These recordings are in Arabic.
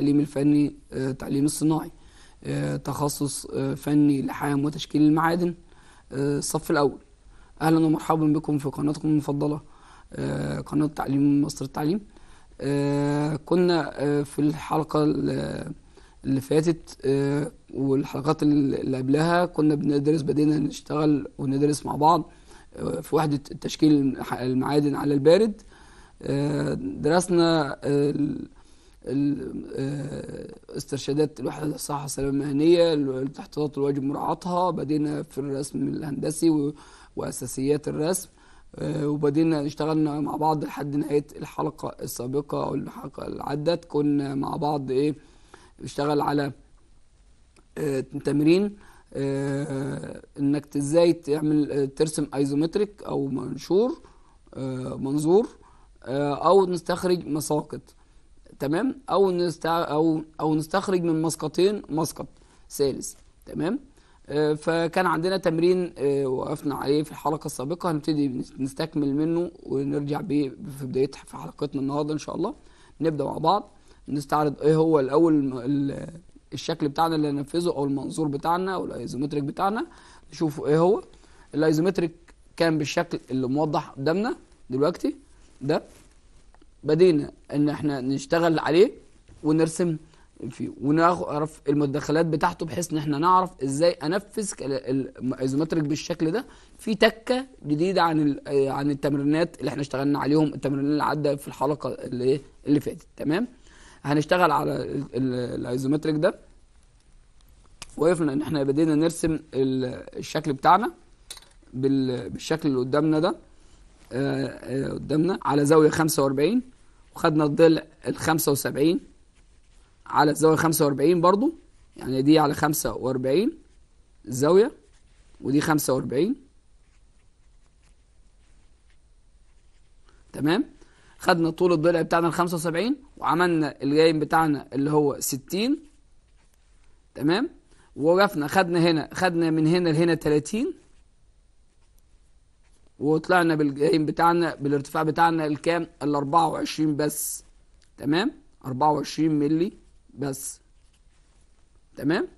التعليم الفني آه، التعليم الصناعي آه، تخصص آه، فني لحام وتشكيل المعادن الصف الأول أهلا ومرحبا بكم في قناتكم المفضلة قناة تعليم مصر التعليم كنا في الحلقة اللي فاتت والحلقات اللي قبلها كنا بندرس بدينا نشتغل وندرس مع بعض في وحدة تشكيل المعادن على البارد درسنا آه، استرشادات الوحدة الصحة والسلامة المهنية التحتضات الواجب مراعاتها بدينا في الرسم الهندسي وأساسيات الرسم آه، وبدينا اشتغلنا مع بعض لحد نهاية الحلقة السابقة أو الحلقة اللي عدت كنا مع بعض إيه بنشتغل على آه، تمرين انك ازاي تعمل ترسم ايزومتريك او منشور منظور او نستخرج مساقط تمام او نستع... او او نستخرج من مسقطين مسقط ثالث تمام آه، فكان عندنا تمرين آه، وقفنا عليه في الحلقة السابقة هنبتدي نستكمل منه ونرجع بيه في بداية في حلقتنا النهاردة إن شاء الله نبدأ مع بعض نستعرض إيه هو الأول الشكل بتاعنا اللي هننفذه أو المنظور بتاعنا أو الأيزومتريك بتاعنا نشوف إيه هو الأيزومتريك كان بالشكل اللي موضح قدامنا دلوقتي ده بدينا ان احنا نشتغل عليه ونرسم فيه ونعرف المدخلات بتاعته بحيث ان احنا نعرف ازاي انفذ الايزومتريك بالشكل ده في تكه جديده عن عن التمرينات اللي احنا اشتغلنا عليهم التمرين اللي عدى في الحلقه اللي إيه، اللي فاتت تمام هنشتغل على الايزومتريك ده وقفنا ان احنا بدينا نرسم الشكل بتاعنا بالشكل اللي قدامنا ده آه، آه، قدامنا على زاوية 45 وخدنا الضلع ال 75 على الزاوية 45 برضو يعني دي على 45 الزاوية ودي 45 تمام خدنا طول الضلع بتاعنا ال 75 وعملنا الجايم بتاعنا اللي هو 60 تمام ووقفنا خدنا هنا خدنا من هنا لهنا 30 وطلعنا بالجيم بتاعنا بالارتفاع بتاعنا الكام ال 24 بس تمام 24 مللي بس تمام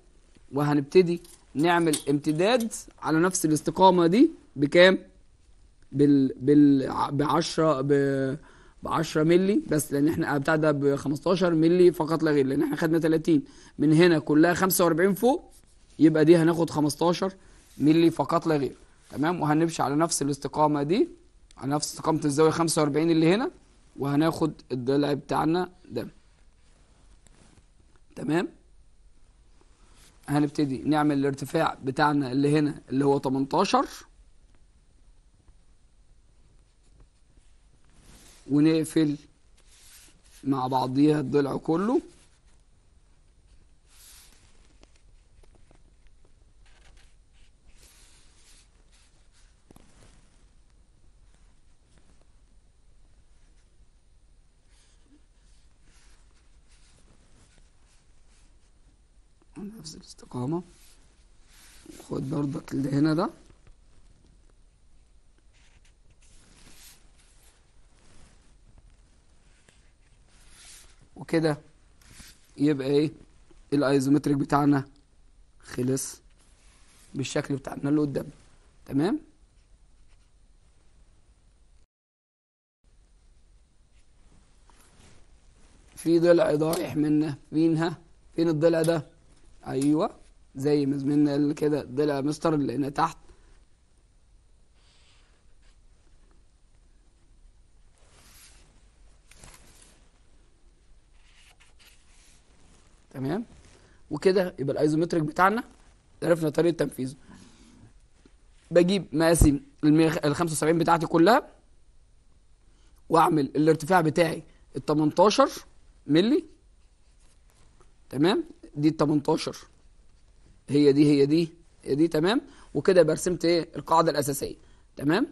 وهنبتدي نعمل امتداد على نفس الاستقامة دي بكام بال بال ب 10 ب ب 10 مللي بس لان احنا بتاع ده ب 15 مللي فقط لا غير لان احنا خدنا 30 من هنا كلها 45 فوق يبقى دي هناخد 15 مللي فقط لا غير تمام وهنمشي على نفس الاستقامة دي على نفس استقامة الزاوية 45 اللي هنا وهناخد الضلع بتاعنا ده تمام هنبتدي نعمل الارتفاع بتاعنا اللي هنا اللي هو 18 ونقفل مع بعضيها الضلع كله الاستقامة خد برضك اللي هنا ده وكده يبقى ايه الايزومتريك بتاعنا خلص بالشكل بتاعنا اللي قدامنا تمام في ضلع ضايح منه فينها فين الضلع ده ايوه زي ما زميلنا قال كده ضلع مستر اللي هنا تحت تمام وكده يبقى الايزومتريك بتاعنا عرفنا طريقه تنفيذه بجيب مقاسي ال 75 بتاعتي كلها واعمل الارتفاع بتاعي ال 18 مللي تمام دي ال 18 هي دي هي دي هي دي تمام وكده يبقى رسمت ايه القاعده الاساسيه تمام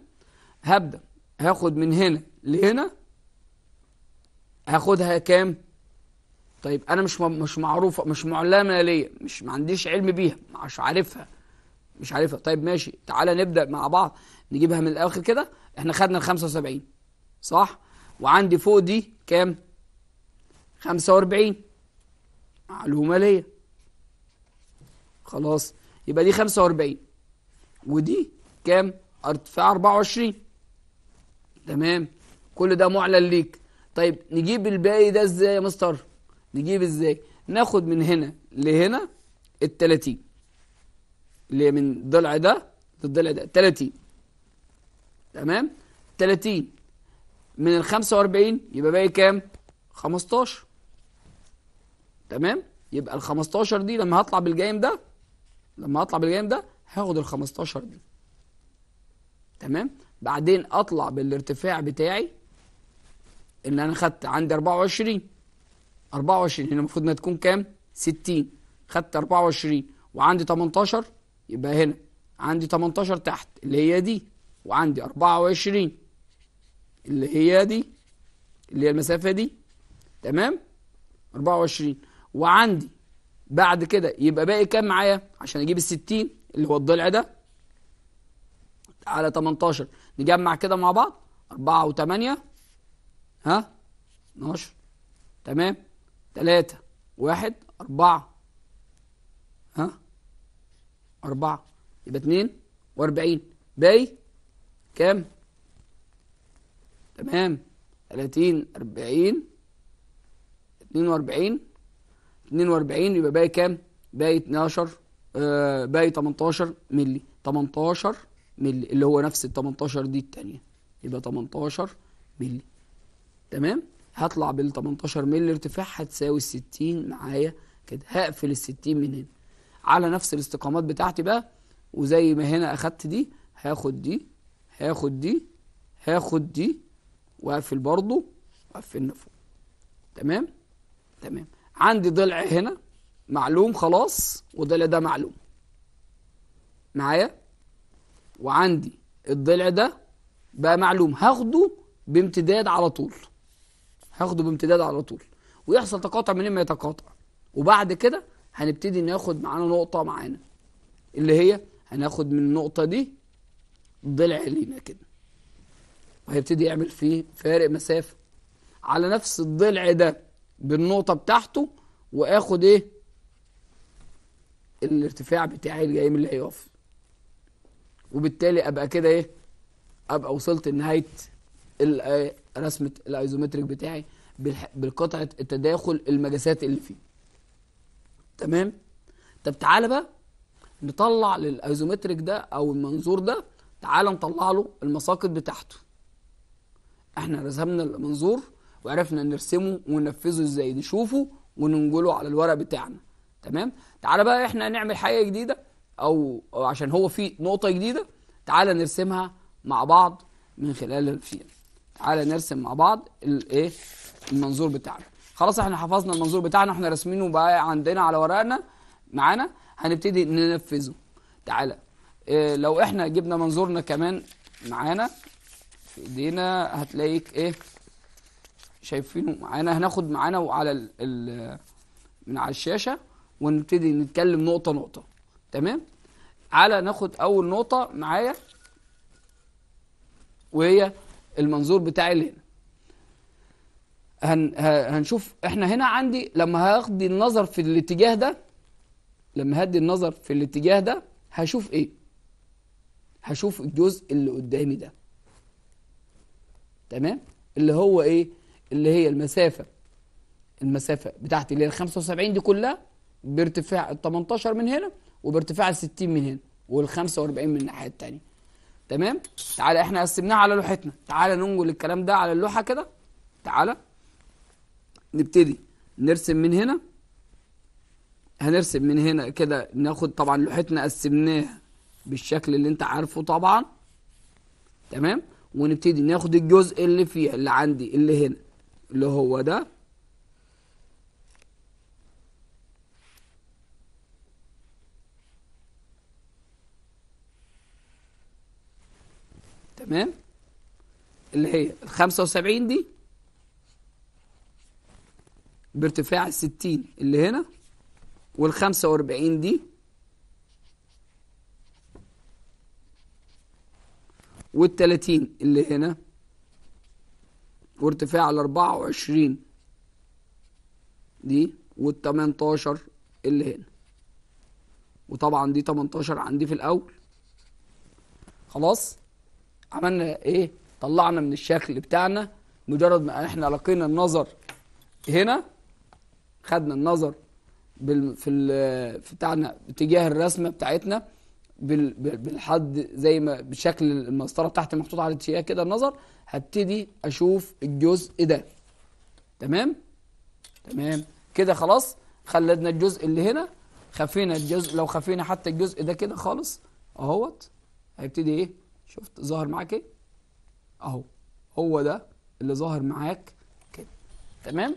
هبدا هاخد من هنا لهنا هاخدها كام طيب انا مش مش معروفه مش معلمه ليا مش ما عنديش علم بيها مش عارفها مش عارفها طيب ماشي تعالى نبدا مع بعض نجيبها من الاخر كده احنا خدنا ال 75 صح وعندي فوق دي كام 45 معلومة ليا خلاص يبقى دي 45 ودي كام ارتفاع 24 تمام كل ده معلن ليك طيب نجيب الباقي ده ازاي يا مستر نجيب ازاي ناخد من هنا لهنا ال 30 اللي هي من الضلع ده للضلع ده 30 تمام 30 من ال 45 يبقى باقي كام 15 تمام يبقى ال 15 دي لما هطلع بالجايم ده لما هطلع بالجايم ده هاخد ال 15 دي تمام بعدين اطلع بالارتفاع بتاعي اللي انا خدت عندي 24 24 هنا المفروض انها تكون كام 60 خدت 24 وعندي 18 يبقى هنا عندي 18 تحت اللي هي دي وعندي 24 اللي هي دي اللي هي المسافة دي تمام 24 وعندي بعد كده يبقى باقي كام معايا عشان اجيب الستين اللي هو الضلع ده على 18 نجمع كده مع بعض 4 و8 ها 12 تمام 3 1 4 ها 4 يبقى 42 باقي كام تمام 30 40 42 42 يبقى باقي كام باقي 12 آه باقي 18 مللي 18 مللي اللي هو نفس ال 18 دي الثانيه يبقى 18 مللي تمام هطلع بال 18 مللي ارتفاعها تساوي ال 60 معايا كده هقفل ال 60 من هنا على نفس الاستقامات بتاعتي بقى وزي ما هنا اخدت دي هاخد دي هاخد دي هاخد دي واقفل برضه واقفلنا فوق تمام تمام عندي ضلع هنا معلوم خلاص والضلع ده معلوم معايا وعندي الضلع ده بقى معلوم هاخده بامتداد على طول هاخده بامتداد على طول ويحصل تقاطع منين ما يتقاطع وبعد كده هنبتدي ناخد معانا نقطة معانا اللي هي هناخد من النقطة دي ضلع لينا كده وهيبتدي يعمل فيه فارق مسافة على نفس الضلع ده بالنقطة بتاعته واخد ايه الارتفاع بتاعي الجاي من اللي هيقف وبالتالي ابقى كده ايه ابقى وصلت لنهاية آه، رسمة الايزومتريك بتاعي بالقطعة التداخل المجاسات اللي فيه تمام طب تعالى بقى نطلع للايزومتريك ده او المنظور ده تعالى نطلع له المساقط بتاعته احنا رسمنا المنظور وعرفنا نرسمه وننفذه ازاي نشوفه وننقله على الورق بتاعنا تمام تعالى بقى احنا نعمل حاجه جديده او, عشان هو في نقطه جديده تعالى نرسمها مع بعض من خلال الفيل تعالى نرسم مع بعض الايه المنظور بتاعنا خلاص احنا حفظنا المنظور بتاعنا احنا راسمينه بقى عندنا على ورقنا معانا هنبتدي ننفذه تعالى إيه لو احنا جبنا منظورنا كمان معانا في ايدينا هتلاقيك ايه شايفينه معانا هناخد معانا وعلى ال الـ من على الشاشه ونبتدي نتكلم نقطه نقطه تمام على ناخد اول نقطه معايا وهي المنظور بتاعي اللي هنا هن هنشوف احنا هنا عندي لما هاخد النظر في الاتجاه ده لما هدي النظر في الاتجاه ده هشوف ايه هشوف الجزء اللي قدامي ده تمام اللي هو ايه اللي هي المسافة المسافة بتاعتي اللي هي 75 دي كلها بارتفاع ال 18 من هنا وبارتفاع ال 60 من هنا وال 45 من الناحية التانية تمام تعالى احنا قسمناها على لوحتنا تعالى ننقل الكلام ده على اللوحة كده تعالى نبتدي نرسم من هنا هنرسم من هنا كده ناخد طبعا لوحتنا قسمناها بالشكل اللي انت عارفه طبعا تمام ونبتدي ناخد الجزء اللي فيها اللي عندي اللي هنا اللي هو ده تمام اللي هي ال 75 دي بارتفاع ال 60 اللي هنا وال 45 دي وال 30 اللي هنا وارتفاع ال 24 دي وال 18 اللي هنا وطبعا دي 18 عندي في الاول خلاص عملنا ايه طلعنا من الشكل بتاعنا مجرد ما احنا لقينا النظر هنا خدنا النظر بال في ال بتاعنا باتجاه الرسمه بتاعتنا بال بالحد زي ما بشكل المسطره تحت محطوط على اتجاه كده النظر هبتدي اشوف الجزء ده تمام تمام كده خلاص خلدنا الجزء اللي هنا خفينا الجزء لو خفينا حتى الجزء ده كده خالص اهوت هيبتدي ايه شفت ظاهر معاك ايه اهو هو ده اللي ظاهر معاك كده تمام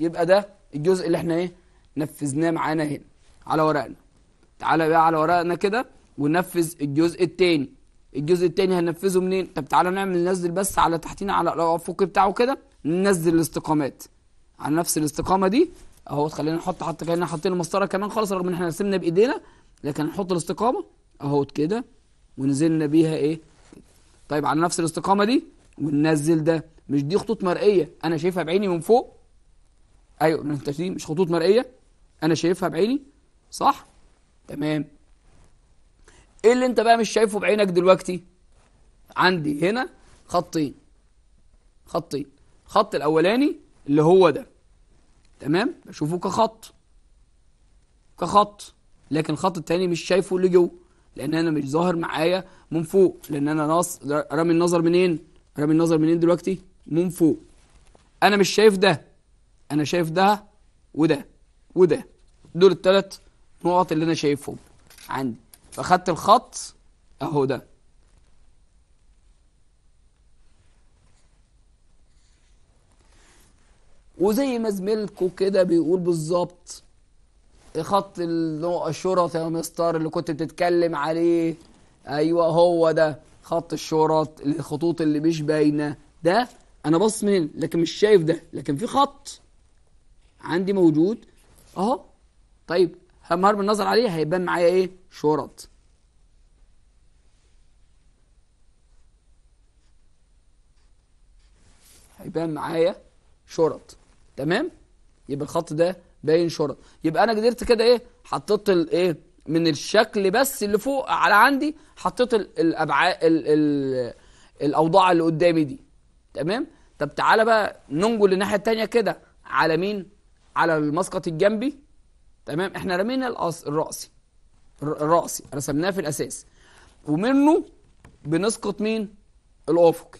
يبقى ده الجزء اللي احنا ايه نفذناه معانا هنا على ورقنا تعالى بقى على ورقنا كده وننفذ الجزء التاني الجزء الثاني هننفذه منين طب تعالى نعمل ننزل بس على تحتينا على الافقي بتاعه كده ننزل الاستقامات على نفس الاستقامه دي اهو خلينا نحط حط كاننا حاطين المسطره كمان خالص رغم ان احنا رسمنا بايدينا لكن نحط الاستقامه اهو كده ونزلنا بيها ايه طيب على نفس الاستقامه دي وننزل ده مش دي خطوط مرئيه انا شايفها بعيني من فوق ايوه انت دي مش خطوط مرئيه انا شايفها بعيني صح تمام ايه اللي انت بقى مش شايفه بعينك دلوقتي عندي هنا خطين خطين الخط الاولاني اللي هو ده تمام بشوفه كخط كخط لكن الخط التاني مش شايفه اللي جوه لان انا مش ظاهر معايا من فوق لان انا ناص رامي النظر منين رامي النظر منين دلوقتي من فوق انا مش شايف ده انا شايف ده وده وده دول الثلاث نقط اللي انا شايفهم عندي فاخدت الخط اهو ده وزي ما زميلكو كده بيقول بالظبط خط الشرط يا مستر اللي كنت بتتكلم عليه ايوه هو ده خط الشرط الخطوط اللي مش باينه ده انا باصص منين لكن مش شايف ده لكن في خط عندي موجود اهو طيب من النظر عليه هيبان معايا ايه شرط هيبان معايا شرط تمام يبقى الخط ده باين شرط يبقى انا قدرت كده ايه حطيت الايه من الشكل بس اللي فوق على عندي حطيت الابعاد الاوضاع اللي قدامي دي تمام طب تعالى بقى ننجل الناحيه التانية كده على مين على المسقط الجنبي تمام احنا رمينا الأص... الرأسي الرأسي رسمناه في الأساس ومنه بنسقط مين الأفقي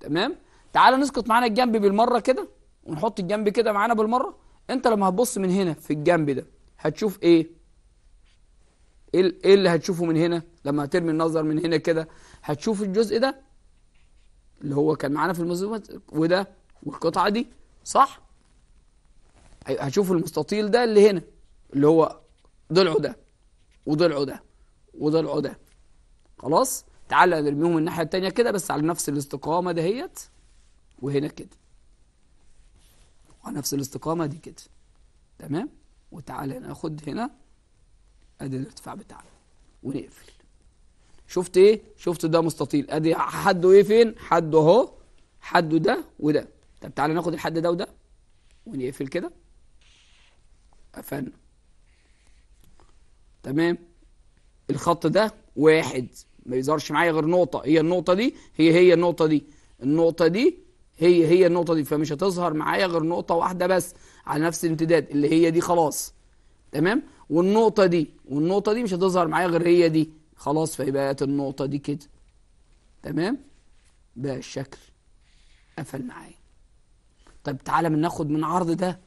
تمام تعال نسقط معانا الجنب بالمرة كده ونحط الجنب كده معانا بالمرة انت لما هتبص من هنا في الجنب ده هتشوف ايه ايه, ايه اللي هتشوفه من هنا لما هترمي النظر من هنا كده هتشوف الجزء ده اللي هو كان معانا في المنظومه وده والقطعه دي صح هشوف المستطيل ده اللي هنا اللي هو ضلعه ده وضلعه ده وضلعه ده خلاص تعالى نرميهم الناحيه التانية كده بس على نفس الاستقامه دهيت وهنا كده على نفس الاستقامه دي كده تمام وتعالى ناخد هنا ادي الارتفاع بتاعنا ونقفل شفت ايه شفت ده مستطيل ادي حده ايه فين حده اهو حده ده وده طب تعالى ناخد الحد ده وده ونقفل كده قفلنا تمام الخط ده واحد ما يظهرش معايا غير نقطة هي النقطة دي هي هي النقطة دي النقطة دي هي هي النقطة دي فمش هتظهر معايا غير نقطة واحدة بس على نفس الامتداد اللي هي دي خلاص تمام والنقطة دي والنقطة دي مش هتظهر معايا غير هي دي خلاص فيبقى النقطة دي كده تمام بقى الشكل قفل معايا طب تعالى من ناخد من عرض ده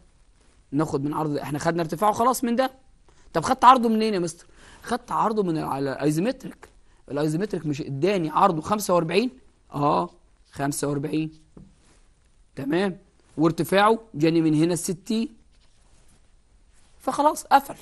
ناخد من عرض احنا خدنا ارتفاعه خلاص من ده طب خدت عرضه منين يا مستر خدت عرضه من الايزومتريك الايزومتريك مش اداني عرضه 45 اه 45 تمام وارتفاعه جاني من هنا ال 60 فخلاص قفل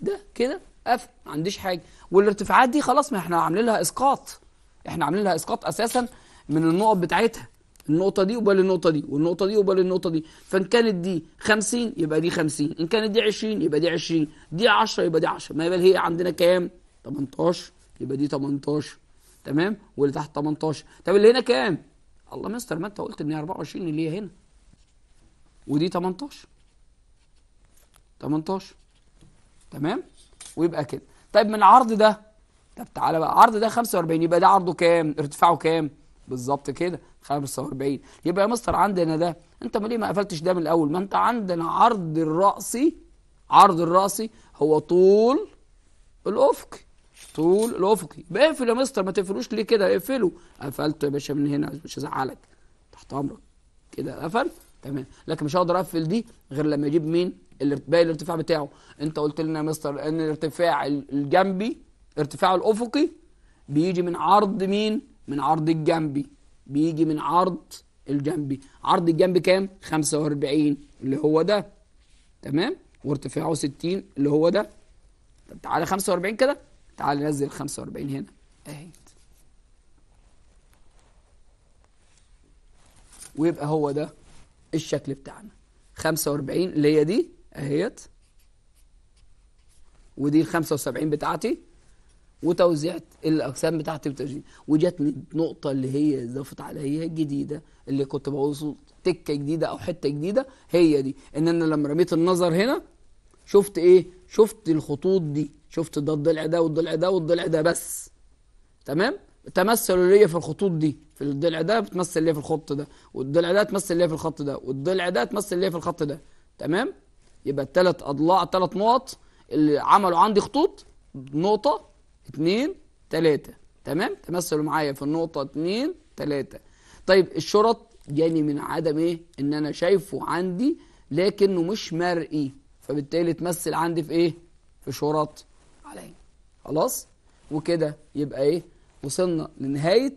ده كده قفل ما عنديش حاجه والارتفاعات دي خلاص ما احنا عاملين لها اسقاط احنا عاملين لها اسقاط اساسا من النقط بتاعتها النقطه دي وبل النقطه دي والنقطه دي وبل النقطه دي فان كانت دي 50 يبقى دي 50 ان كانت دي 20 يبقى دي 20 دي 10 يبقى دي 10 ما يبقى هي عندنا كام 18 يبقى دي 18 تمام واللي تحت 18 طب اللي هنا كام الله مستر ما انت قلت ان هي 24 اللي هي هنا ودي 18 18 تمام ويبقى كده طيب من العرض ده طب تعالى بقى عرض ده 45 يبقى ده عرضه كام ارتفاعه كام بالظبط كده 45 يبقى يا مستر عندنا ده انت ما ليه ما قفلتش ده من الاول ما انت عندنا عرض الرأسي عرض الرأسي هو طول الافقي طول الافقي يبقى اقفل يا مستر ما تقفلوش ليه كده اقفله قفلته يا باشا من هنا مش هزعلك تحت امرك كده قفل تمام لكن مش هقدر اقفل دي غير لما اجيب مين باقي الارتفاع بتاعه انت قلت لنا يا مستر ان الارتفاع الجنبي ارتفاع الافقي بيجي من عرض مين من عرض الجنبي بيجي من عرض الجنبي عرض الجنب كام 45 اللي هو ده تمام وارتفاعه 60 اللي هو ده طب تعالى 45 كده تعالى نزل 45 هنا اهي ويبقى هو ده الشكل بتاعنا 45 اللي هي دي اهيت ودي ال 75 بتاعتي وتوزيع الاجسام بتاعتي بتجي وجاتني النقطه اللي هي ضافت عليا الجديده اللي كنت بوصل تكه جديده او حته جديده هي دي ان انا لما رميت النظر هنا شفت ايه شفت الخطوط دي شفت ده الضلع ده والضلع ده والضلع ده بس تمام تمثلوا ليا في الخطوط دي في الضلع ده بتمثل ليا في الخط ده والضلع ده تمثل ليا في الخط ده والضلع ده تمثل ليا في الخط ده تمام يبقى الثلاث اضلاع ثلاث نقط اللي عملوا عندي خطوط نقطه 2 3 تمام تمثلوا معايا في النقطة 2 3 طيب الشرط جاني يعني من عدم ايه ان انا شايفه عندي لكنه مش مرئي فبالتالي تمثل عندي في ايه في شرط عليا خلاص وكده يبقى ايه وصلنا لنهاية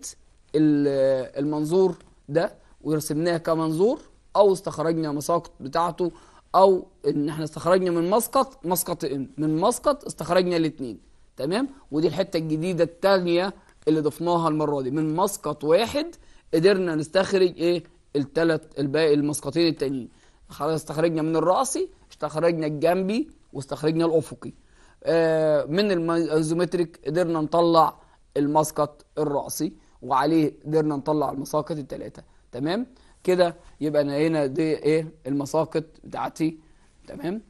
المنظور ده ورسمناه كمنظور او استخرجنا مساقط بتاعته او ان احنا استخرجنا من مسقط مسقط من مسقط استخرجنا الاثنين تمام ودي الحته الجديده الثانيه اللي ضفناها المره دي من مسقط واحد قدرنا نستخرج ايه الثلاث الباقي المسقطين التانيين خلاص استخرجنا من الراسي استخرجنا الجنبي واستخرجنا الافقي آه من الانزومتريك قدرنا نطلع المسقط الراسي وعليه قدرنا نطلع المساقط الثلاثه تمام كده يبقى انا هنا دي ايه المساقط بتاعتي تمام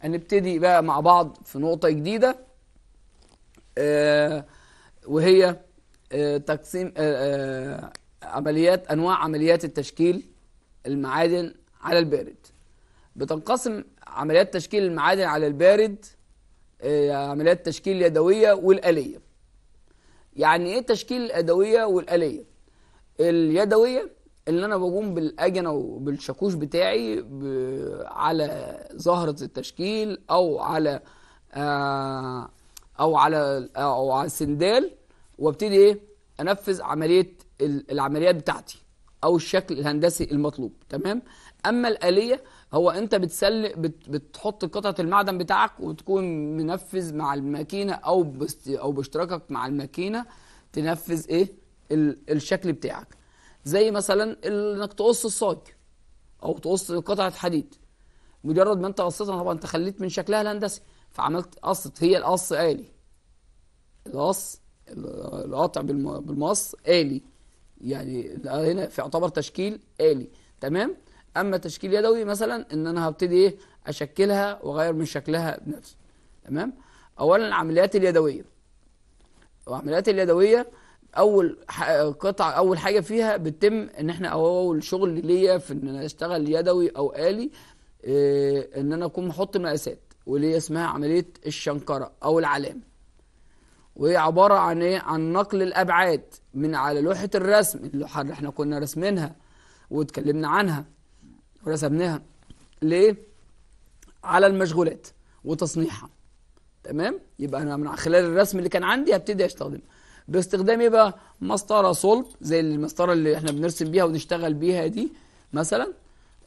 هنبتدي بقى مع بعض في نقطه جديده آه، وهي آه، تقسيم آه، عمليات انواع عمليات التشكيل المعادن على البارد بتنقسم عمليات تشكيل المعادن على البارد عمليات تشكيل يدوية والاليه يعني ايه تشكيل الادويه والاليه اليدويه اللي انا بقوم بالاجنه وبالشاكوش بتاعي على زهره التشكيل او على او على او على السندال وابتدي ايه انفذ عمليه العمليات بتاعتي او الشكل الهندسي المطلوب تمام اما الاليه هو انت بتسلق بت... بتحط قطعه المعدن بتاعك وتكون منفذ مع الماكينه او او باشتراكك مع الماكينه تنفذ ايه ال... الشكل بتاعك زي مثلا انك تقص الصاج او تقص قطعه حديد مجرد ما انت قصيتها طبعا انت خليت من شكلها الهندسي فعملت قص هي القص آلي القص القطع بالمقص آلي يعني هنا في يعتبر تشكيل آلي تمام أما تشكيل يدوي مثلا إن أنا هبتدي إيه أشكلها وأغير من شكلها بنفسي تمام أولا العمليات اليدوية العمليات اليدوية اول قطعه اول حاجه فيها بتتم ان احنا اول شغل ليا في ان انا اشتغل يدوي او الي إيه ان انا اكون محط مقاسات وليه اسمها عملية الشنكرة أو العلامة وهي عبارة عن إيه؟ عن نقل الأبعاد من على لوحة الرسم اللوحة اللي احنا كنا رسمينها واتكلمنا عنها ورسمناها ليه؟ على المشغولات وتصنيعها تمام؟ يبقى أنا من خلال الرسم اللي كان عندي هبتدي أستخدمها باستخدام ايه بقى مسطره صلب زي المسطره اللي احنا بنرسم بيها ونشتغل بيها دي مثلا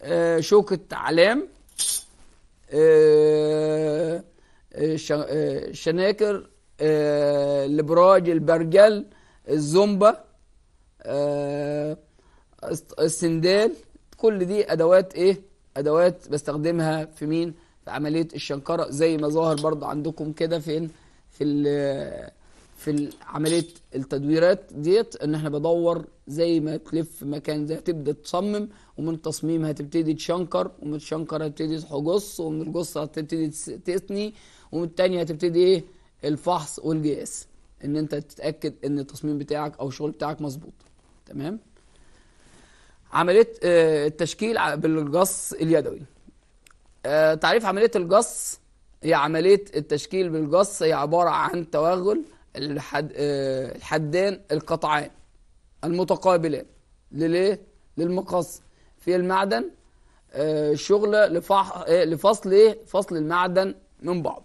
آه، شوكه علام آه، آه، آه، شناكر البراج البرجل الزومبا السندال كل دي ادوات ايه ادوات بستخدمها في مين في عمليه الشنكره زي ما ظاهر برضو عندكم كده فين في في عمليه التدويرات ديت ان احنا بدور زي ما تلف مكان ده تبدا تصمم ومن التصميم هتبتدي تشنكر ومن الشنكر هتبتدي تجص ومن الجص هتبتدي تثني ومن التانية هتبتدي ايه الفحص والجياس ان انت تتاكد ان التصميم بتاعك او الشغل بتاعك مظبوط تمام عمليه آه، التشكيل بالجص اليدوي آه، تعريف عمليه الجص هي عمليه التشكيل بالجص هي عباره عن توغل الحد آه، الحدان القطعان المتقابلان لليه للمقص في المعدن آه، شغل لفح... آه، لفصل ايه فصل المعدن من بعض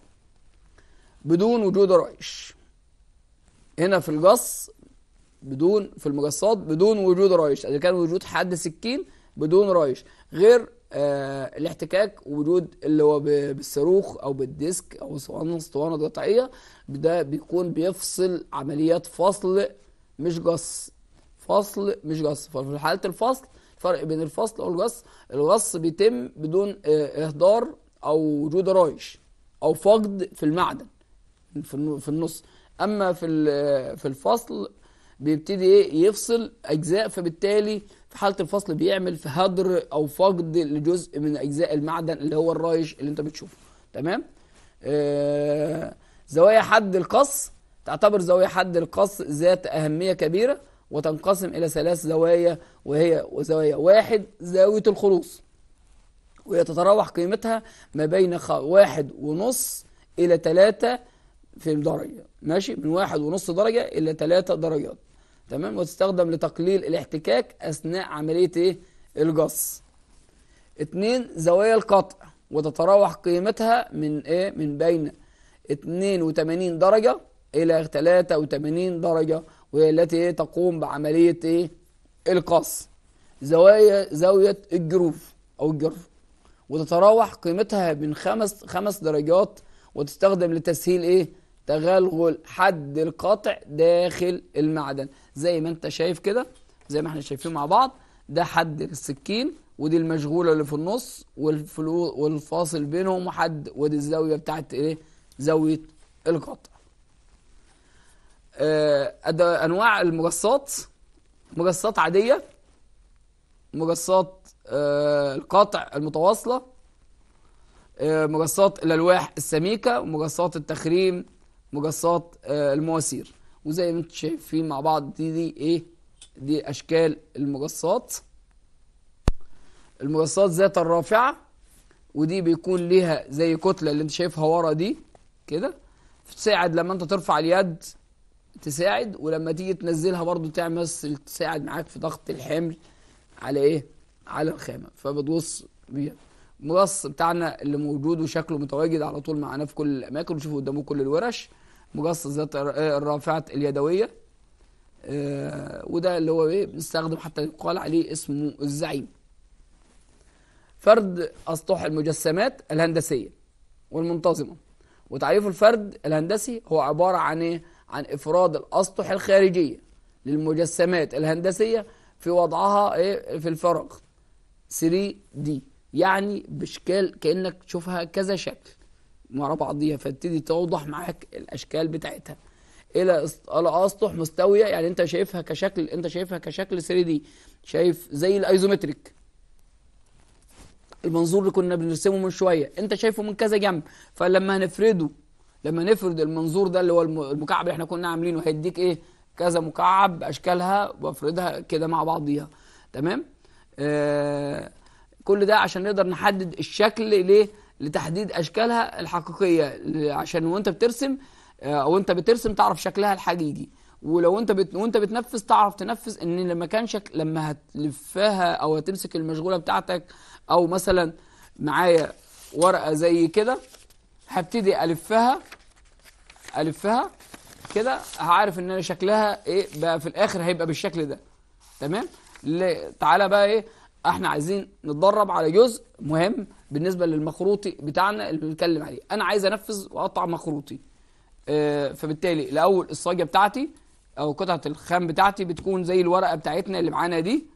بدون وجود رايش هنا في القص بدون في المقصات بدون وجود رايش اذا كان وجود حد سكين بدون رايش غير آه الاحتكاك وجود اللي هو بالصاروخ او بالديسك او اسطوانه اسطوانه قطعيه ده بيكون بيفصل عمليات فصل مش قص فصل مش جص ففي حاله الفصل الفرق بين الفصل والجص الجص بيتم بدون آه، اهدار او وجود رايش او فقد في المعدن في النص اما في آه، في الفصل بيبتدي ايه يفصل اجزاء فبالتالي في حاله الفصل بيعمل في هدر او فقد لجزء من اجزاء المعدن اللي هو الرايش اللي انت بتشوفه تمام آه زوايا حد القص تعتبر زاويه حد القص ذات اهميه كبيره وتنقسم إلى ثلاث زوايا وهي زوايا واحد زاوية الخلوص ويتتراوح قيمتها ما بين واحد ونص إلى ثلاثة في درجة ماشي من واحد ونص درجة إلى ثلاثة درجات تمام وتستخدم لتقليل الاحتكاك أثناء عملية إيه؟ الجص اتنين زوايا القطع وتتراوح قيمتها من إيه؟ من بين 82 درجة إلى 83 درجة وهي التي إيه؟ تقوم بعملية إيه؟ القص زوايا زاوية الجروف أو الجرف وتتراوح قيمتها من خمس خمس درجات وتستخدم لتسهيل إيه؟ تغلغل حد القطع داخل المعدن زي ما أنت شايف كده زي ما احنا شايفين مع بعض ده حد السكين ودي المشغولة اللي في النص والفلو والفاصل بينهم حد ودي الزاوية بتاعت إيه؟ زاوية القطع آه، انواع المجصات مجصات عاديه مجصات آه، القطع المتواصله آه، مجصات الالواح السميكه مجصات التخريم مجصات المواسير وزي ما انتم شايفين مع بعض دي دي ايه دي اشكال المجصات المجصات ذات الرافعه ودي بيكون ليها زي كتله اللي انت شايفها ورا دي كده تساعد لما انت ترفع اليد تساعد ولما تيجي تنزلها برضو تعمل تساعد معاك في ضغط الحمل على ايه على الخامه فبتبص بيها المقص بتاعنا اللي موجود وشكله متواجد على طول معانا في كل الاماكن وشوفوا قدامه كل الورش مقص ذات آه، الرافعه اليدويه آه وده اللي هو ايه بنستخدم حتى يقال عليه اسمه الزعيم فرد اسطح المجسمات الهندسيه والمنتظمه وتعريف الفرد الهندسي هو عباره عن ايه عن إفراد الأسطح الخارجية للمجسمات الهندسية في وضعها إيه في الفراغ 3D يعني باشكال كانك تشوفها كذا شكل مع بعضيها فتبتدي توضح معاك الاشكال بتاعتها الى اسطح مستويه يعني انت شايفها كشكل انت شايفها كشكل 3 دي شايف زي الايزومتريك المنظور اللي كنا بنرسمه من شويه انت شايفه من كذا جنب فلما هنفرده لما نفرد المنظور ده اللي هو المكعب اللي احنا كنا عاملينه هيديك ايه كذا مكعب اشكالها وافردها كده مع بعضيها تمام آه كل ده عشان نقدر نحدد الشكل ليه لتحديد اشكالها الحقيقيه عشان وانت بترسم آه، او انت بترسم تعرف شكلها الحقيقي ولو انت بت... وانت بتنفذ تعرف تنفذ ان لما كان شكل لما هتلفها او هتمسك المشغوله بتاعتك او مثلا معايا ورقه زي كده هبتدي ألفها ألفها كده هعرف ان انا شكلها ايه بقى في الاخر هيبقى بالشكل ده تمام تعالى بقى ايه احنا عايزين نتدرب على جزء مهم بالنسبه للمخروطي بتاعنا اللي بنتكلم عليه انا عايز انفذ واقطع مخروطي آه فبالتالي الاول الصاجه بتاعتي او قطعه الخام بتاعتي بتكون زي الورقه بتاعتنا اللي معانا دي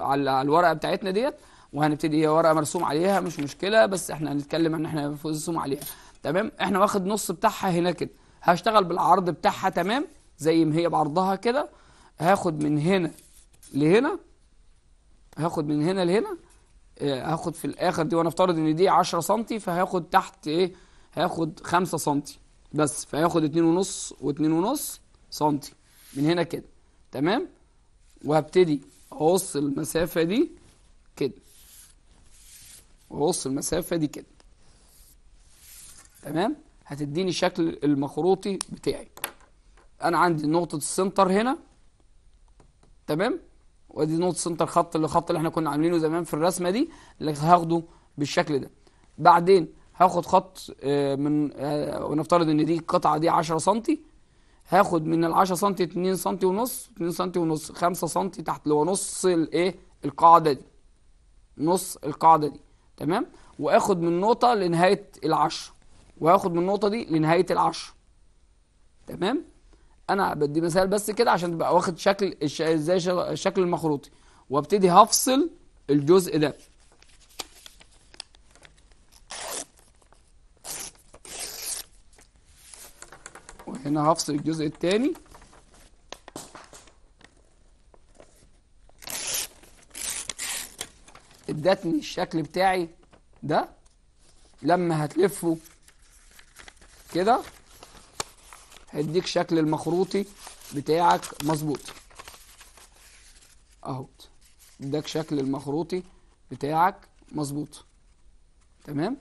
على الورقه بتاعتنا ديت وهنبتدي هي ورقه مرسوم عليها مش مشكله بس احنا هنتكلم ان احنا مرسوم عليها تمام احنا واخد نص بتاعها هنا كده هشتغل بالعرض بتاعها تمام زي ما هي بعرضها كده هاخد من هنا لهنا هاخد من هنا لهنا آه، هاخد في الاخر دي وانا افترض ان دي 10 سم فهاخد تحت ايه هاخد 5 سم بس فهاخد 2.5 ونص و 25 ونص سم من هنا كده تمام وهبتدي اقص المسافه دي كده ونص المسافة دي كده تمام هتديني شكل المخروطي بتاعي انا عندي نقطة السنتر هنا تمام وادي نقطة سنتر خط الخط اللي احنا كنا عاملينه زمان في الرسمة دي اللي هاخده بالشكل ده بعدين هاخد خط آه، من آه، ونفترض ان دي القطعة دي 10 سم هاخد من ال 10 سم 2 سم ونص 2 سم ونص 5 سم تحت اللي هو نص الايه القاعده دي نص القاعده دي تمام واخد من نقطه لنهايه العشر واخد من النقطه دي لنهايه العشر تمام انا بدي مثال بس كده عشان تبقى واخد شكل ازاي الشكل المخروطي وابتدي هفصل الجزء ده وهنا هفصل الجزء الثاني ادتني الشكل بتاعي ده لما هتلفه كده هيديك شكل المخروطي بتاعك مظبوط اهو اداك شكل المخروطي بتاعك مظبوط تمام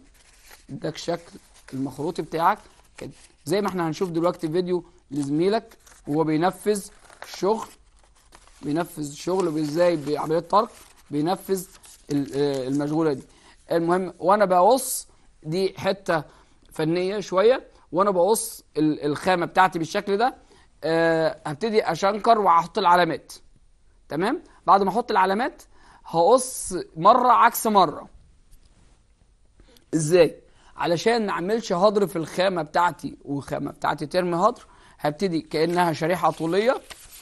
اداك شكل المخروطي بتاعك كده زي ما احنا هنشوف دلوقتي فيديو لزميلك وهو بينفذ شغل بينفذ شغل ازاي بعمليه طرق بينفذ آه، المشغولة دي المهم وانا بقص دي حتة فنية شوية وانا بقص الخامة بتاعتي بالشكل ده أه هبتدي اشنكر وهحط العلامات تمام بعد ما احط العلامات هقص مرة عكس مرة ازاي علشان ما اعملش هدر في الخامة بتاعتي والخامة بتاعتي ترمي هدر هبتدي كأنها شريحة طولية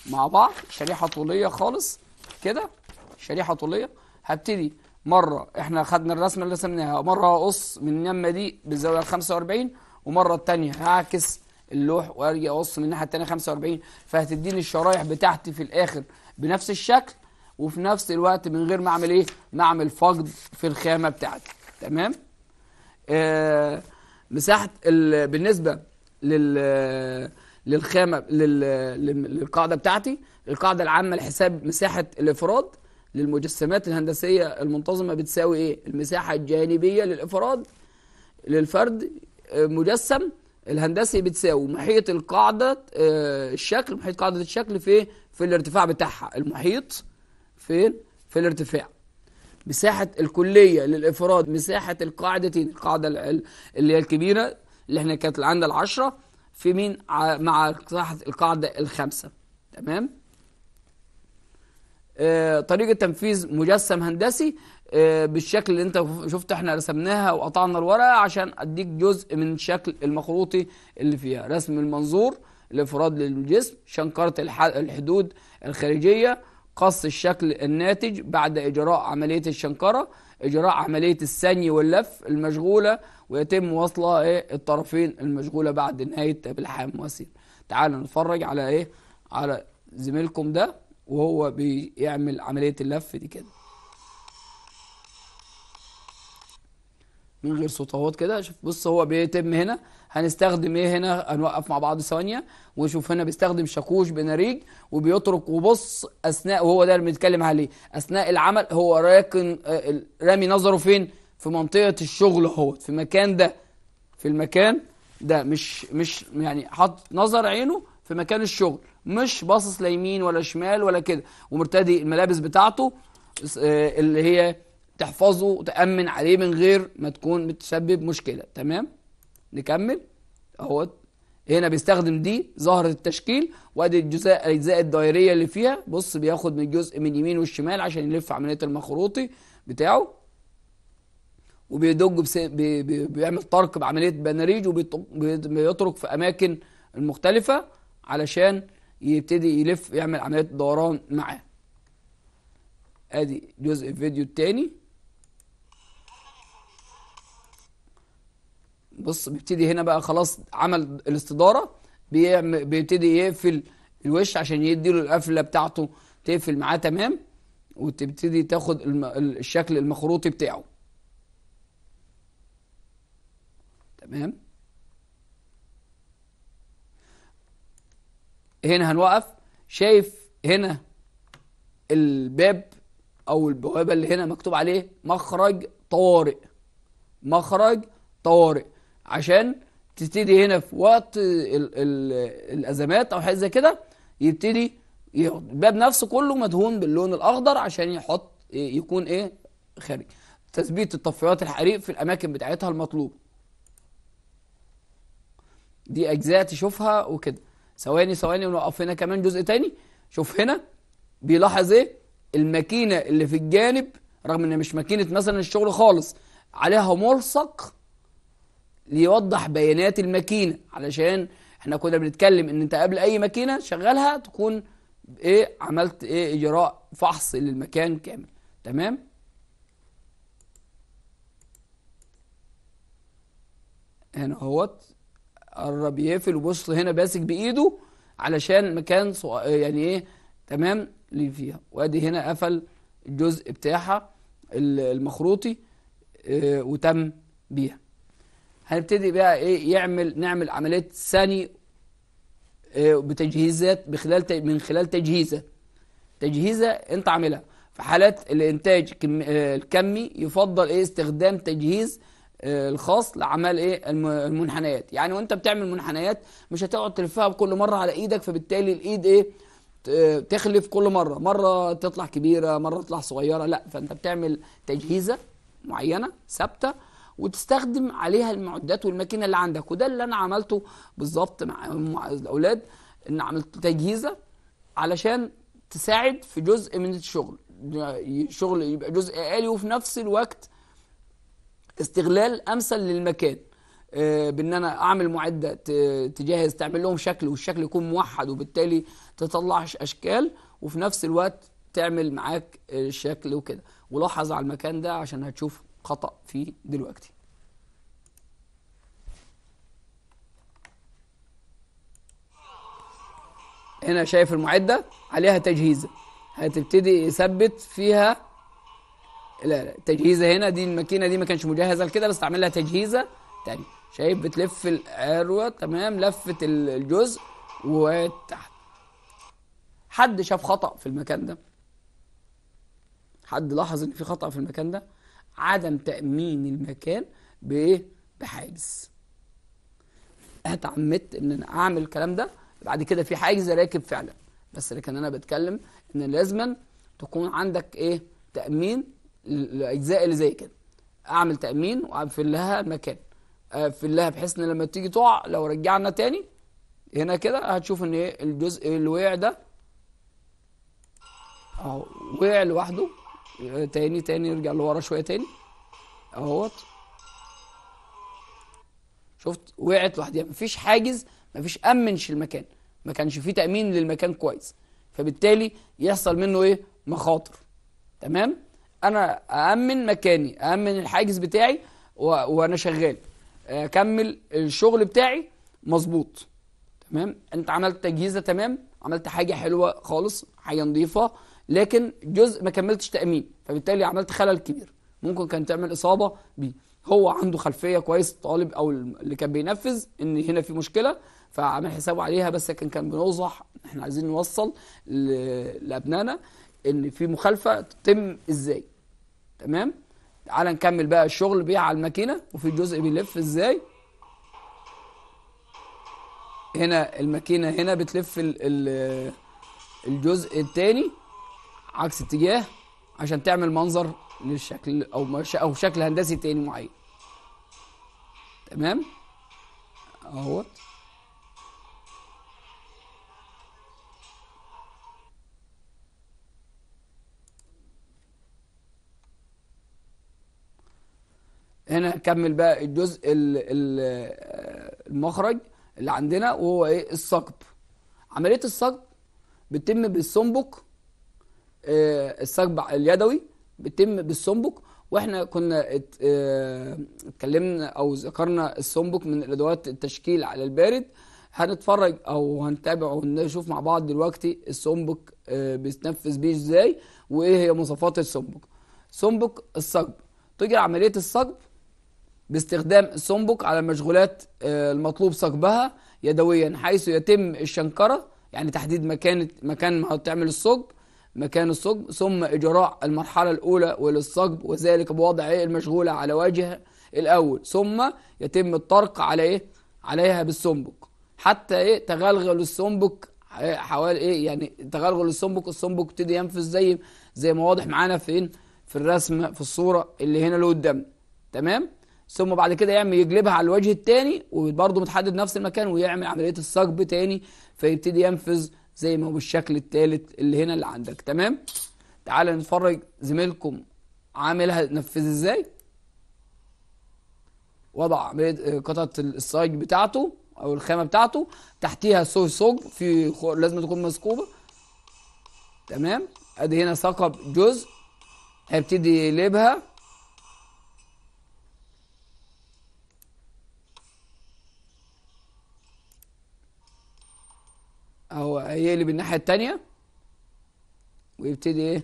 مع بعض شريحة طولية خالص كده شريحة طولية هبتدي مرة احنا خدنا الرسمة اللي رسمناها مرة هقص من النمة دي بالزاوية ال 45 ومرة التانية هعكس اللوح وارجع اقص من الناحية التانية 45 فهتديني الشرايح بتاعتي في الاخر بنفس الشكل وفي نفس الوقت من غير ما اعمل ايه؟ ما اعمل فقد في الخامة بتاعتي تمام؟ آه مساحة بالنسبة لل للخامة لل... للقاعدة بتاعتي القاعدة العامة لحساب مساحة الافراد للمجسمات الهندسية المنتظمة بتساوي إيه؟ المساحة الجانبية للإفراد للفرد آه، مجسم الهندسي بتساوي محيط القاعدة آه، الشكل محيط قاعدة الشكل في في الارتفاع بتاعها المحيط فين؟ في الارتفاع مساحة الكلية للإفراد مساحة القاعدتين القاعدة اللي هي الكبيرة اللي احنا كانت عندنا العشرة في مين مع مساحة القاعدة الخمسة تمام؟ آه، طريقه تنفيذ مجسم هندسي آه، بالشكل اللي انت شفت احنا رسمناها وقطعنا الورقه عشان اديك جزء من الشكل المخروطي اللي فيها رسم المنظور الافراد للجسم شنكره الحدود الخارجيه قص الشكل الناتج بعد اجراء عمليه الشنكره اجراء عمليه الثني واللف المشغوله ويتم وصله ايه الطرفين المشغوله بعد نهايه بلحام وسيم تعال نتفرج على ايه على زميلكم ده وهو بيعمل عملية اللف دي كده من غير اهوت كده شوف بص هو بيتم هنا هنستخدم ايه هنا هنوقف مع بعض ثوانيه ونشوف هنا بيستخدم شاكوش بنريج وبيترك وبص اثناء وهو ده اللي بنتكلم عليه اثناء العمل هو راكن آه، رامي نظره فين في منطقه الشغل اهوت في المكان ده في المكان ده مش مش يعني حط نظر عينه في مكان الشغل مش باصص لا يمين ولا شمال ولا كده ومرتدي الملابس بتاعته آه، اللي هي تحفظه وتأمن عليه من غير ما تكون بتسبب مشكلة تمام نكمل اهوت هنا بيستخدم دي ظاهرة التشكيل وادي الجزاء الاجزاء الدائرية اللي فيها بص بياخد من الجزء من اليمين والشمال عشان يلف عملية المخروطي بتاعه وبيدق بيعمل طرق بعمليه بناريج وبيترك في اماكن المختلفه علشان يبتدي يلف يعمل عمليات دوران معاه ادي جزء الفيديو التاني بص بيبتدي هنا بقى خلاص عمل الاستدارة بيعمل بيبتدي يقفل الوش عشان يدي له القفلة بتاعته تقفل معاه تمام وتبتدي تاخد الشكل المخروطي بتاعه تمام هنا هنوقف شايف هنا الباب او البوابه اللي هنا مكتوب عليه مخرج طوارئ مخرج طوارئ عشان تبتدي هنا في وقت الـ الـ الازمات او حاجه زي كده يبتدي الباب نفسه كله مدهون باللون الاخضر عشان يحط إيه، يكون ايه خارج تثبيت التطفيات الحريق في الاماكن بتاعتها المطلوبه دي اجزاء تشوفها وكده ثواني ثواني ونقف هنا كمان جزء تاني شوف هنا بيلاحظ ايه الماكينه اللي في الجانب رغم ان مش ماكينه مثلا الشغل خالص عليها ملصق ليوضح بيانات الماكينه علشان احنا كنا بنتكلم ان انت قبل اي ماكينه شغالها تكون ايه عملت ايه اجراء فحص للمكان كامل تمام هنا اهوت قرب يقفل وبص هنا باسك بايده علشان مكان يعني ايه تمام اللي فيها وادي هنا قفل الجزء بتاعها المخروطي اه وتم بيها هنبتدي بقى ايه يعمل نعمل عمليه ثاني اه بتجهيزات بخلال من خلال تجهيزه تجهيزه انت عاملها في حالات الانتاج آه، الكمي يفضل ايه استخدام تجهيز الخاص لاعمال ايه المنحنيات يعني وانت بتعمل منحنيات مش هتقعد تلفها كل مره على ايدك فبالتالي الايد ايه تخلف كل مره مره تطلع كبيره مره تطلع صغيره لا فانت بتعمل تجهيزه معينه ثابته وتستخدم عليها المعدات والماكينه اللي عندك وده اللي انا عملته بالظبط مع الاولاد ان عملت تجهيزه علشان تساعد في جزء من الشغل شغل يبقى جزء آلي وفي نفس الوقت استغلال امثل للمكان آه، بان انا اعمل معده تجهز تعمل لهم شكل والشكل يكون موحد وبالتالي تطلعش اشكال وفي نفس الوقت تعمل معاك الشكل وكده ولاحظ على المكان ده عشان هتشوف خطا فيه دلوقتي هنا شايف المعده عليها تجهيز هتبتدي يثبت فيها لا لا تجهيزه هنا دي الماكينه دي ما كانش مجهزه لكده بس تعمل لها تجهيزه تاني شايف بتلف العروه تمام لفه الجزء وتحت حد شاف خطا في المكان ده حد لاحظ ان في خطا في المكان ده عدم تامين المكان بايه بحاجز اتعمدت ان انا اعمل الكلام ده بعد كده في حاجز راكب فعلا بس لكن انا بتكلم ان لازما تكون عندك ايه تامين الاجزاء اللي زي كده اعمل تامين واقفل لها مكان اقفل لها بحيث ان لما تيجي تقع لو رجعنا تاني هنا كده هتشوف ان ايه الجزء اللي وقع ده اهو وقع لوحده تاني تاني يرجع لورا شويه تاني اهوت شفت وقعت لوحدها مفيش حاجز مفيش امنش المكان ما كانش فيه تامين للمكان كويس فبالتالي يحصل منه ايه مخاطر تمام انا أأمن مكاني أأمن الحاجز بتاعي وانا شغال اكمل آه، الشغل بتاعي مظبوط تمام انت عملت تجهيزه تمام عملت حاجه حلوه خالص حاجه نظيفه لكن جزء ما كملتش تامين فبالتالي عملت خلل كبير ممكن كان تعمل اصابه بيه هو عنده خلفيه كويس الطالب او اللي كان بينفذ ان هنا في مشكله فعمل حسابه عليها بس كان كان بنوضح احنا عايزين نوصل لابنائنا ان في مخالفه تتم ازاي تمام تعال نكمل بقى الشغل بيه على الماكينه وفي جزء بيلف ازاي هنا الماكينه هنا بتلف الجزء الثاني عكس اتجاه عشان تعمل منظر للشكل او او شكل هندسي تاني معين تمام اهوت هنا نكمل بقى الجزء المخرج اللي عندنا وهو ايه الثقب عمليه الثقب بتتم بالسنبك آه، الثقب اليدوي بتتم بالسنبك واحنا كنا آه، اتكلمنا او ذكرنا السنبك من الادوات التشكيل على البارد هنتفرج او هنتابع ونشوف مع بعض دلوقتي السنبك آه، بيتنفذ بيه ازاي وايه هي مواصفات السنبك سنبك الصقب تجري عمليه الصقب باستخدام الصنبك على المشغولات آه، المطلوب ثقبها يدويا حيث يتم الشنكرة يعني تحديد مكان مكان ما تعمل الثقب مكان الثقب ثم إجراء المرحلة الأولى وللثقب وذلك بوضع المشغولة على وجه الأول ثم يتم الطرق على إيه؟ عليها بالسنبك حتى إيه تغلغل السنبك آه، حوالي إيه يعني تغلغل السنبك السنبك يبتدي ينفذ زي زي ما واضح معانا فين في الرسمة في الصورة اللي هنا اللي قدامنا تمام؟ ثم بعد كده يعمل يجلبها على الوجه الثاني وبرضه متحدد نفس المكان ويعمل عمليه الثقب ثاني فيبتدي ينفذ زي ما هو بالشكل الثالث اللي هنا اللي عندك تمام تعال نتفرج زميلكم عاملها نفذ ازاي وضع عمليه آه، قطعه الصاج بتاعته او الخامه بتاعته تحتيها صوج صوج في لازم تكون مثقوبه تمام ادي هنا ثقب جزء هيبتدي يقلبها اهو يقلب الناحية التانية ويبتدي ايه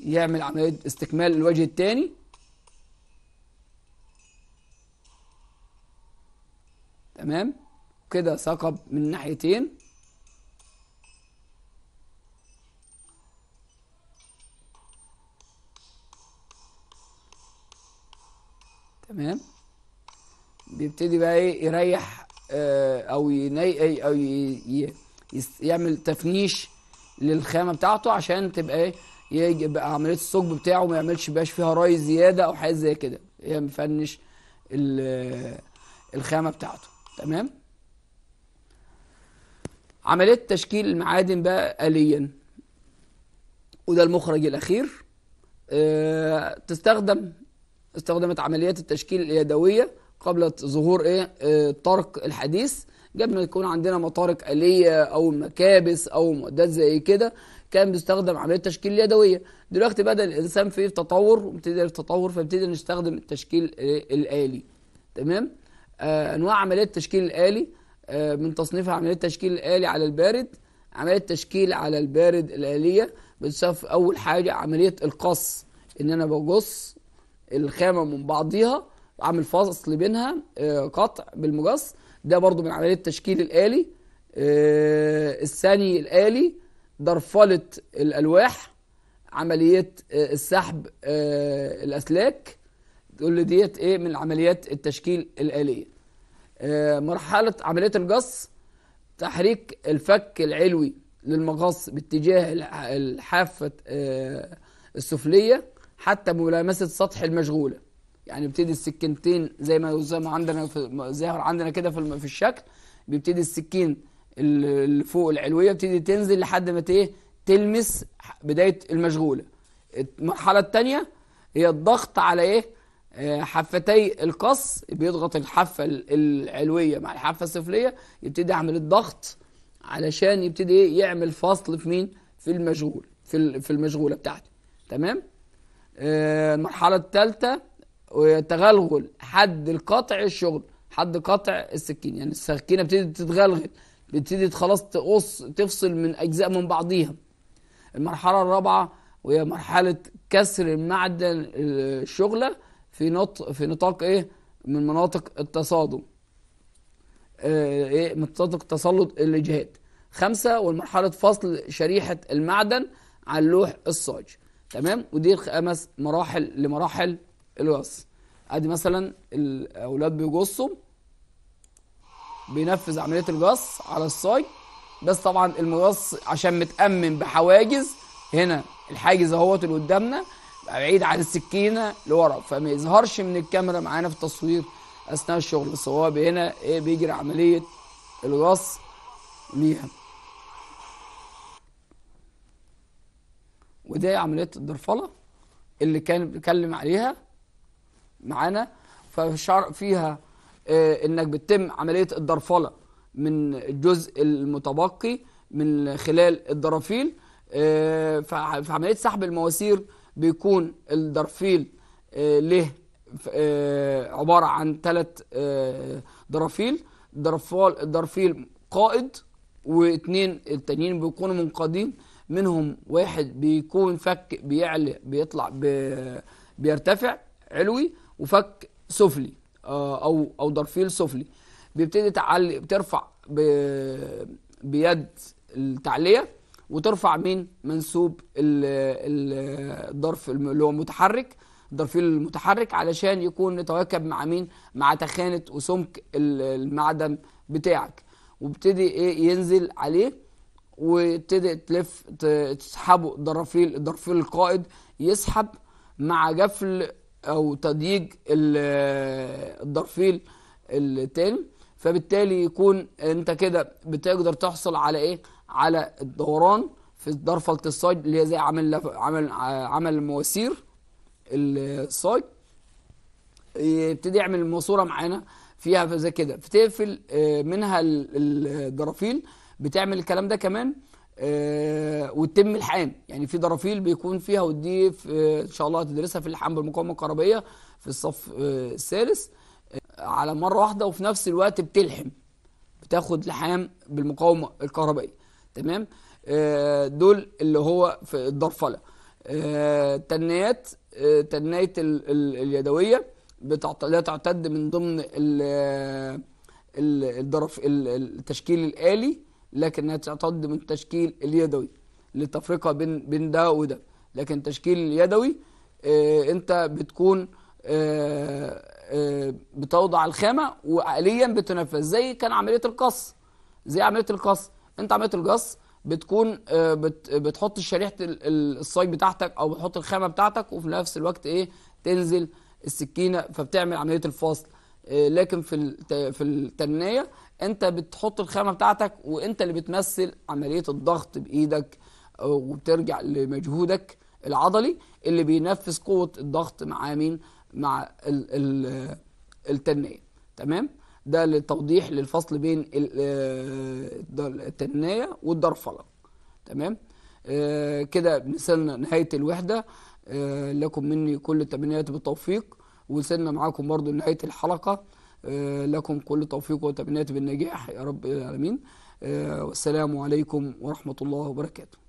يعمل عملية استكمال الوجه التاني تمام كده ثقب من ناحيتين تمام بيبتدي بقى ايه يريح اه او ينيق او ي... يعمل تفنيش للخامه بتاعته عشان تبقى ايه يبقى عمليه الثقب بتاعه ما يعملش بقاش فيها ري زياده او حاجه زي كده هي مفنش الخامه بتاعته تمام عمليه تشكيل المعادن بقى اليا وده المخرج الاخير أه تستخدم استخدمت عمليات التشكيل اليدويه قبل ظهور ايه أه طرق الحديث قبل ما يكون عندنا مطارق آلية أو مكابس أو معدات زي كده كان بيستخدم عملية تشكيل اليدوية دلوقتي بدأ الإنسان في تطور وابتدى تطور فابتدى نستخدم التشكيل آه، الآلي تمام آه أنواع عملية التشكيل الآلي آه من تصنيفها عملية التشكيل الآلي على البارد عملية التشكيل على البارد الآلية بتصف أول حاجة عملية القص إن أنا بقص الخامة من بعضيها عامل فصل بينها آه، قطع بالمجص ده برضو من عملية التشكيل الآلي آه، الثاني الآلي درفلة الألواح عملية آه، السحب الأسلاك كل ديت إيه من عمليات التشكيل الآلية مرحلة عملية الجص تحريك الفك العلوي للمقص باتجاه الحافة السفلية حتى ملامسة سطح المشغولة يعني بتدي السكينتين زي ما زي ما عندنا في ظاهر عندنا كده في, في الشكل بيبتدي السكين اللي فوق العلويه بتدي تنزل لحد ما ايه تلمس بدايه المشغوله المرحله الثانيه هي الضغط على ايه آه، حفتي القص بيضغط الحافه العلويه مع الحافه السفليه يبتدي يعمل الضغط علشان يبتدي ايه يعمل فصل في مين في المشغول في في المشغوله بتاعته تمام آه، المرحله الثالثه ويتغلغل حد القطع الشغل حد قطع السكين يعني السكينه بتبتدي تتغلغل بتبتدي خلاص تقص تفصل من اجزاء من بعضيها المرحله الرابعه وهي مرحله كسر المعدن الشغله في نط في نطاق ايه من مناطق التصادم آه، ايه مناطق تسلط الجهات خمسة والمرحلة فصل شريحة المعدن على اللوح الصاج تمام ودي خمس مراحل لمراحل الوصف ادي مثلا الاولاد بيجصوا بينفذ عمليه الجص على الصاج بس طبعا المجص عشان متامن بحواجز هنا الحاجز اهوت اللي قدامنا بعيد عن السكينه لورا فما يظهرش من الكاميرا معانا في التصوير اثناء الشغل بس هو هنا ايه بيجري عمليه الجص ليها ودي عمليه الدرفله اللي كان بيتكلم عليها معانا فيها آه، انك بتتم عمليه الضرفله من الجزء المتبقي من خلال الدرافيل آه، في عمليه سحب المواسير بيكون الدرفيل آه، له عباره عن ثلاث درافيل درفال الضرفيل قائد واثنين التانيين بيكونوا منقادين منهم واحد بيكون فك بيعلى بيطلع بيرتفع علوي وفك سفلي آه، او او ضرفيل سفلي بيبتدي تعلي بترفع بيد التعليه وترفع مين منسوب الضرف اللي هو متحرك الضرفيل المتحرك علشان يكون يتواكب مع مين مع تخانه وسمك المعدن بتاعك وابتدي ايه ينزل عليه وابتدي تلف تسحبه الضرفيل الضرفيل القائد يسحب مع جفل او تضييق الضرفيل التاني فبالتالي يكون انت كده بتقدر تحصل على ايه على الدوران في الضرفة الصاج اللي هي زي عمل لف... عمل عمل مواسير الصاج يبتدي يعمل ماسوره معانا فيها زي كده بتقفل آه، منها الجرافيل بتعمل الكلام ده كمان آه، وتتم الحام يعني في درافيل بيكون فيها ودي في آه، ان شاء الله هتدرسها في اللحام بالمقاومه الكهربائيه في الصف آه، الثالث على مره واحده وفي نفس الوقت بتلحم بتاخد لحام بالمقاومه الكهربائيه تمام دول اللي هو في الضرفله تنيات تنايه اليدويه لا تعتد من ضمن الدرف التشكيل الالي لكنها هتعتد من التشكيل اليدوي للتفرقة بين بين ده وده لكن التشكيل اليدوي آه انت بتكون آه آه بتوضع الخامة وعقليا بتنفذ زي كان عملية القص زي عملية القص انت عملية القص بتكون آه، بت بتحط شريحة الصاج بتاعتك او بتحط الخامة بتاعتك وفي نفس الوقت ايه تنزل السكينة فبتعمل عملية الفصل آه، لكن في في التنية انت بتحط الخامه بتاعتك وانت اللي بتمثل عمليه الضغط بايدك آه، وبترجع لمجهودك العضلي اللي بينفذ قوه الضغط مع مين مع ال ال آه، التنيه تمام ده للتوضيح للفصل بين آه، التنيه والدرفله تمام آه كده وصلنا نهايه الوحده آه لكم مني كل التمنيات بالتوفيق وصلنا معاكم برضو لنهايه الحلقه آه، لكم كل توفيق وتمنيات بالنجاح يا رب العالمين آه، والسلام عليكم ورحمة الله وبركاته